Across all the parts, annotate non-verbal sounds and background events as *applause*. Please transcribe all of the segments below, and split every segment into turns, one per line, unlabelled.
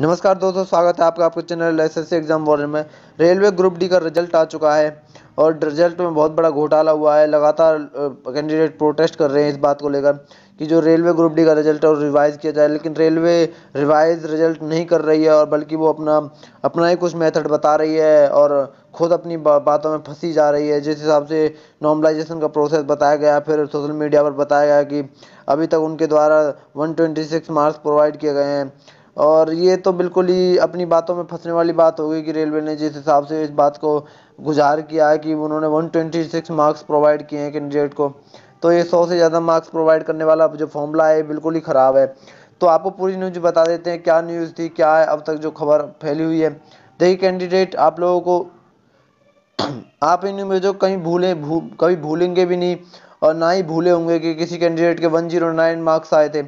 नमस्कार दोस्तों स्वागत है आपका आपके channel S S exam war में रेलवे ग्रुप डी का रिजल्ट आ चुका है और रिजल्ट में बहुत बड़ा घोटाला हुआ है लगातार कैंडिडेट प्रोटेस्ट कर रहे हैं इस बात को लेकर कि जो रेलवे ग्रुप डी का रिजल्ट है और रिवाइज़ किया जाए लेकिन रेलवे रिवाइज रिजल्ट नहीं कर रही है और बल्कि वो अपना अपना ही कुछ मेथड बता रही है और खुद अपनी बातों में फंसी जा रही है जिस हिसाब से नॉर्मलाइजेशन का प्रोसेस बताया गया फिर सोशल मीडिया पर बताया गया कि अभी तक उनके द्वारा वन मार्क्स प्रोवाइड किए गए हैं और ये तो बिल्कुल ही अपनी बातों में फंसने वाली बात होगी कि रेलवे ने जिस हिसाब से इस बात को गुजार किया है कि उन्होंने 126 मार्क्स प्रोवाइड किए हैं कैंडिडेट को तो ये सौ से ज़्यादा मार्क्स प्रोवाइड करने वाला जो फॉर्मूला है बिल्कुल ही ख़राब है तो आपको पूरी न्यूज बता देते हैं क्या न्यूज़ थी क्या है अब तक जो खबर फैली हुई है देखिए कैंडिडेट आप लोगों को *clears throat* आप इन न्यूज़ों कहीं भूलें भू, कभी भूलेंगे भी नहीं और ना ही भूले होंगे कि किसी कैंडिडेट के 109 मार्क्स आए थे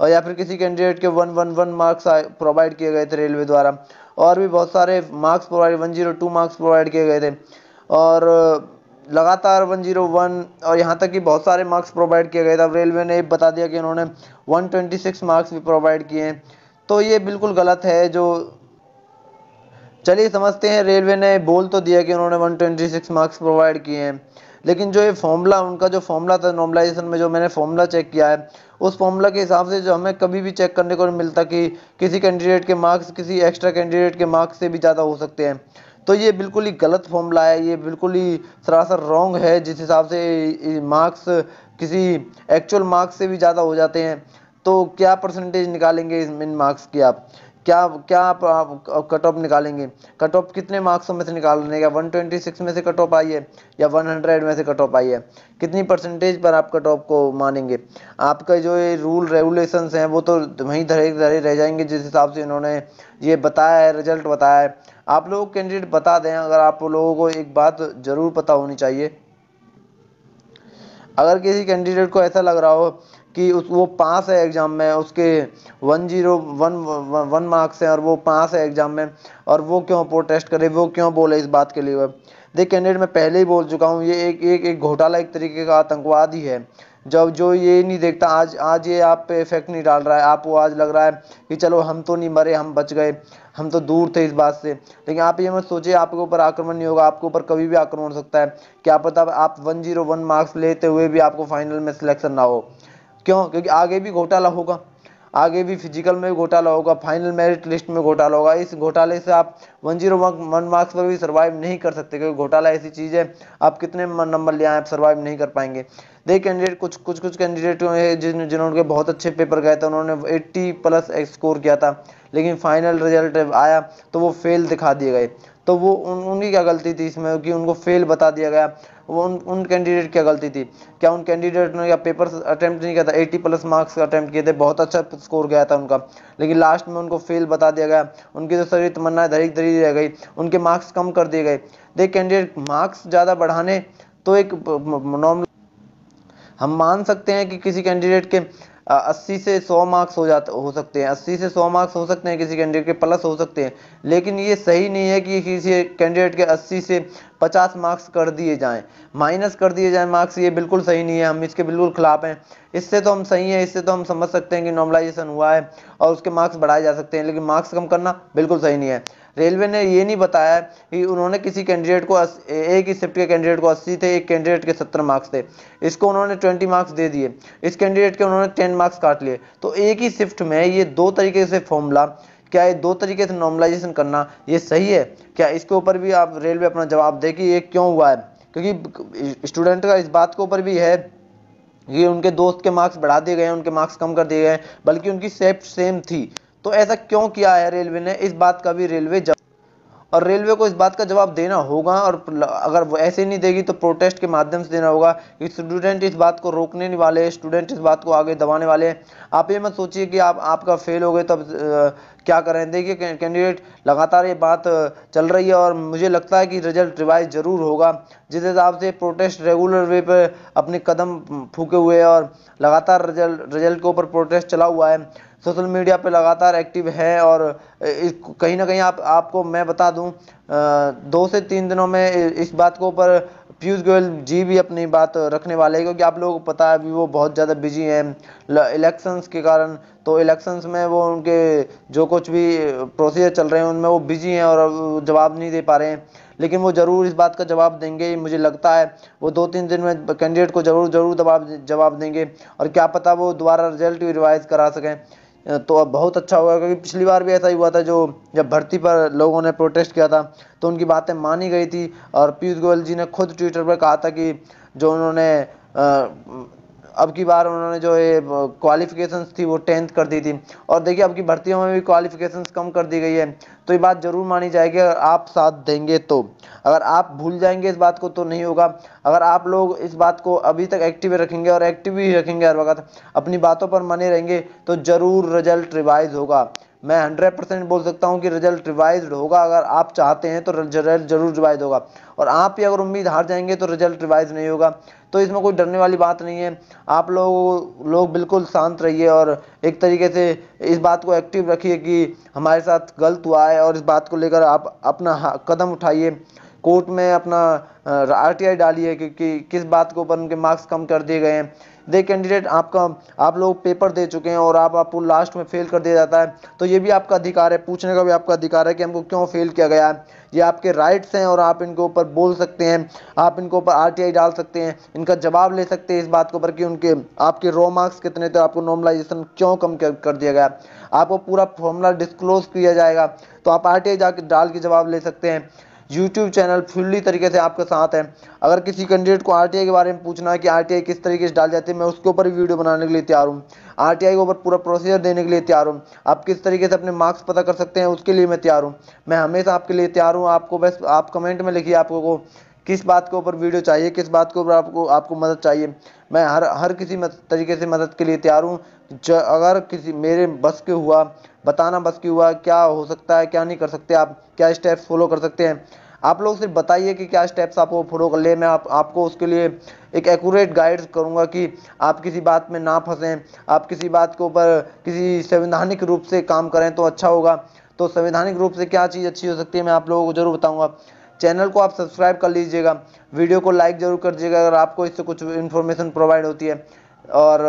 और या फिर किसी कैंडिडेट के one one one marks provide किए गए थे रेलवे द्वारा और भी बहुत सारे marks provide one zero two marks provide किए गए थे और लगातार 101 और यहाँ तक कि बहुत सारे मार्क्स प्रोवाइड किए गए थे अब रेलवे ने बता दिया कि ट्वेंटी सिक्स मार्क्स भी प्रोवाइड किए हैं तो ये बिल्कुल गलत है जो चलिए समझते हैं रेलवे ने बोल तो दिया कि उन्होंने 126 मार्क्स प्रोवाइड किए हैं लेकिन जो ये फॉर्मूला उनका जो फॉर्मूला था नॉर्मलाइजेशन में जो मैंने फॉर्मूला चेक किया है उस फॉर्मूला के हिसाब से जो हमें कभी भी चेक करने को मिलता कि किसी कैंडिडेट के मार्क्स किसी एक्स्ट्रा कैंडिडेट के मार्क्स से भी ज़्यादा हो सकते हैं तो ये बिल्कुल ही गलत फॉर्मूला है ये बिल्कुल ही सरासर रॉन्ग है जिस हिसाब से मार्क्स किसी एक्चुअल मार्क्स से भी ज़्यादा हो जाते हैं तो क्या परसेंटेज निकालेंगे इन मार्क्स की आप क्या क्या आप, आप कट ऑफ निकालेंगे कट ऑफ कितने मार्क्सों में से निकालने का 126 में से कट ऑफ आई है या 100 में से कट ऑफ आई है कितनी परसेंटेज पर आप कट ऑफ को मानेंगे आपका जो ये रूल रेगुलेशंस हैं वो तो वहीं धरे धरे रह जाएंगे जिस हिसाब से इन्होंने ये बताया है रिजल्ट बताया है आप लोग कैंडिडेट बता दें अगर आप लोगों को एक बात ज़रूर पता होनी चाहिए अगर किसी कैंडिडेट को ऐसा लग रहा हो कि उस वो पास है एग्ज़ाम में उसके one zero one one marks हैं और वो पास है एग्ज़ाम में और वो क्यों प्रोटेस्ट करे वो क्यों बोले इस बात के लिए देख कैंडिडेट मैं पहले ही बोल चुका हूँ ये एक एक एक घोटाला एक तरीके का आतंकवाद ही है जब जो ये नहीं देखता आज आज ये आप पे इफेक्ट नहीं डाल रहा है आपको आज लग रहा है कि चलो हम तो नहीं मरे हम बच गए हम तो दूर थे इस बात से लेकिन आप ये मत सोचिए आपके ऊपर आक्रमण नहीं होगा आपके ऊपर कभी भी आक्रमण हो सकता है क्या पता आप वन जीरो वन मार्क्स लेते हुए भी आपको फाइनल में सिलेक्शन ना हो क्यों क्योंकि आगे भी घोटाला होगा आगे भी फिजिकल में घोटाला होगा फाइनल मेरिट लिस्ट में घोटाला होगा इस घोटाले से आप वन जीरो वन मार्क्स पर भी सर्वाइव नहीं कर सकते क्योंकि घोटाला ऐसी चीज़ है आप कितने नंबर ले आए आप सर्वाइव नहीं कर पाएंगे देख कैंडिडेट कुछ कुछ कुछ कैंडिडेट हैं जिन जिन्होंने बहुत अच्छे पेपर गए थे उन्होंने एट्टी प्लस स्कोर किया था लेकिन फाइनल रिजल्ट आया तो वो फेल दिखा दिए गए तो वो उन उनकी क्या गलती थी इसमें कि उनको फेल बता दिया गया वो उन उन कैंडिडेट क्या गलती थी क्या उन कैंडिडेट ने या पेपर अटैम्प्ट नहीं किया था एट्टी प्लस मार्क्स का अटैम्प्ट किए थे बहुत अच्छा स्कोर गया था उनका लेकिन लास्ट में उनको फेल बता दिया गया उनकी जो तो सभी तमन्नाएं धरी धरी रह गई उनके मार्क्स कम कर दिए गए देख कैंडिडेट मार्क्स ज़्यादा बढ़ाने तो एक नॉर्मल हम मान सकते हैं कि किसी कैंडिडेट के अस्सी से सौ मार्क्स हो जाते हो सकते हैं अस्सी से सौ मार्क्स हो सकते हैं किसी कैंडिडेट के प्लस हो सकते हैं लेकिन ये सही नहीं है कि किसी कैंडिडेट के अस्सी से पचास मार्क्स कर दिए जाएँ माइनस कर दिए जाए मार्क्स ये बिल्कुल सही नहीं है हम इसके बिल्कुल खिलाफ हैं इससे तो हम सही है इससे तो हम समझ सकते हैं कि नॉर्मलाइजेशन हुआ है और उसके मार्क्स बढ़ाए जा सकते हैं लेकिन मार्क्स कम करना बिल्कुल सही नहीं है रेलवे ने ये नहीं बताया कि उन्होंने किसी कैंडिडेट को एक ही शिफ्ट के कैंडिडेट को 80 थे एक कैंडिडेट के 70 मार्क्स थे इसको उन्होंने 20 मार्क्स दे दिए इस कैंडिडेट के उन्होंने 10 मार्क्स काट लिए तो एक ही शिफ्ट में ये दो तरीके से फॉर्मूला क्या ये दो तरीके से नॉर्मलाइजेशन करना ये सही है क्या इसके ऊपर भी आप रेलवे अपना जवाब दे कि ये क्यों हुआ है क्योंकि स्टूडेंट का इस बात के ऊपर भी है ये उनके दोस्त के मार्क्स बढ़ा दिए गए उनके मार्क्स कम कर दिए गए बल्कि उनकी सेप सेम थी तो ऐसा क्यों किया है रेलवे ने इस बात का भी रेलवे जब और रेलवे को इस बात का जवाब देना होगा और अगर वो ऐसे नहीं देगी तो प्रोटेस्ट के माध्यम से देना होगा कि स्टूडेंट इस बात को रोकने नहीं वाले स्टूडेंट इस बात को आगे दबाने वाले हैं आप ये मत सोचिए कि आप आपका फेल हो गए तब तो आ, क्या करें देखिए कैंडिडेट लगातार ये बात चल रही है और मुझे लगता है कि रिजल्ट रिवाइज ज़रूर होगा जिस हिसाब से प्रोटेस्ट रेगुलर वे पर अपने कदम फूके हुए हैं और लगातार रिजल्ट रिजल्ट के ऊपर प्रोटेस्ट चला हुआ है सोशल मीडिया पे लगातार एक्टिव है और कहीं ना कहीं आप आपको मैं बता दूं दो से तीन दिनों में इस बात को ऊपर पीयूष गोयल जी भी अपनी बात रखने वाले हैं क्योंकि आप लोगों को पता है अभी वो बहुत ज़्यादा बिजी हैं इलेक्शंस के कारण तो इलेक्शंस में वो उनके जो कुछ भी प्रोसीजर चल रहे हैं उनमें वो बिजी हैं और जवाब नहीं दे पा रहे हैं लेकिन वो ज़रूर इस बात का जवाब देंगे मुझे लगता है वो दो तीन दिन में कैंडिडेट को ज़रूर ज़रूर जवाब जवाब देंगे और क्या पता वो दोबारा रिजल्ट भी रिवाइज करा सकें तो अब बहुत अच्छा होगा क्योंकि पिछली बार भी ऐसा ही हुआ था जो जब भर्ती पर लोगों ने प्रोटेस्ट किया था तो उनकी बातें मानी गई थी और पीयूष गोयल जी ने खुद ट्विटर पर कहा था कि जो उन्होंने अब की बार उन्होंने जो है क्वालिफिकेशन थी वो टेंथ कर दी थी और देखिए अब की भर्तियों में भी क्वालिफिकेशन कम कर दी गई है तो ये बात ज़रूर मानी जाएगी अगर आप साथ देंगे तो अगर आप भूल जाएंगे इस बात को तो नहीं होगा अगर आप लोग इस बात को अभी तक एक्टिव रखेंगे और एक्टिव ही रखेंगे हर वक्त अपनी बातों पर मने रहेंगे तो ज़रूर रिजल्ट रिवाइज होगा मैं हंड्रेड परसेंट बोल सकता हूँ कि रिजल्ट रिवाइज होगा अगर आप चाहते हैं तो रिजल्ट जरूर रिवाइज होगा और आप ही अगर उम्मीद हार जाएंगे तो रिजल्ट रिवाइज नहीं होगा तो इसमें कोई डरने वाली बात नहीं है आप लोग लोग बिल्कुल शांत रहिए और एक तरीके से इस बात को एक्टिव रखिए कि हमारे साथ गलत हुआ है और इस बात को लेकर आप अपना कदम उठाइए कोर्ट में अपना आर डालिए कि, कि किस बात के ऊपर उनके मार्क्स कम कर दिए गए हैं दे कैंडिडेट आपका आप लोग पेपर दे चुके हैं और आप आपको लास्ट में फेल कर दिया जाता है तो ये भी आपका अधिकार है पूछने का भी आपका अधिकार है कि हमको क्यों फेल किया गया है ये आपके राइट्स हैं और आप इनके ऊपर बोल सकते हैं आप इनके ऊपर आर डाल सकते हैं इनका जवाब ले सकते हैं इस बात के ऊपर कि उनके आपके रॉ मार्क्स कितने थे आपको नॉर्मलाइजेशन क्यों कम कर दिया गया आपको पूरा फॉर्मूला डिस्क्लोज किया जाएगा तो आप आर जाके डाल के जवाब ले सकते हैं यूट्यूब चैनल फुल्ली तरीके से आपके साथ है अगर किसी कैंडिडेट को आर के बारे में पूछना है कि आर किस तरीके से डाल जाती है मैं उसके ऊपर भी वीडियो बनाने के लिए तैयार हूँ आर के ऊपर पूरा प्रोसीजर देने के लिए तैयार हूँ आप किस तरीके से अपने मार्क्स पता कर सकते हैं उसके लिए मैं तैयार हूँ मैं हमेशा आपके लिए तैयार हूँ आपको बस आप कमेंट में लिखिए आपको किस बात के ऊपर वीडियो चाहिए किस बात के ऊपर आपको आपको मदद चाहिए मैं हर हर किसी तरीके से मदद के लिए तैयार हूँ अगर किसी मेरे बस के हुआ बताना बस के हुआ क्या हो सकता है क्या नहीं कर सकते आप क्या स्टेप्स फॉलो कर सकते हैं आप लोग सिर्फ बताइए कि क्या स्टेप्स आपको फॉलो कर ले मैं आप, आपको उसके लिए एक एकूरेट गाइड करूँगा कि आप किसी बात में ना फंसें आप किसी बात के ऊपर किसी संवैधानिक रूप से काम करें तो अच्छा होगा तो संवैधानिक रूप से क्या चीज़ अच्छी हो सकती है मैं आप लोगों को जरूर बताऊँगा चैनल को आप सब्सक्राइब कर लीजिएगा वीडियो को लाइक ज़रूर कर दीजिएगा अगर आपको इससे कुछ इन्फॉर्मेशन प्रोवाइड होती है और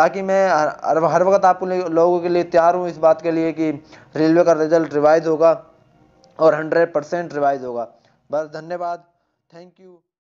बाकी मैं हर, हर वक्त आप लोगों के लिए तैयार हूँ इस बात के लिए कि रेलवे का रिजल्ट रिवाइज होगा और हंड्रेड परसेंट रिवाइज होगा बस धन्यवाद थैंक यू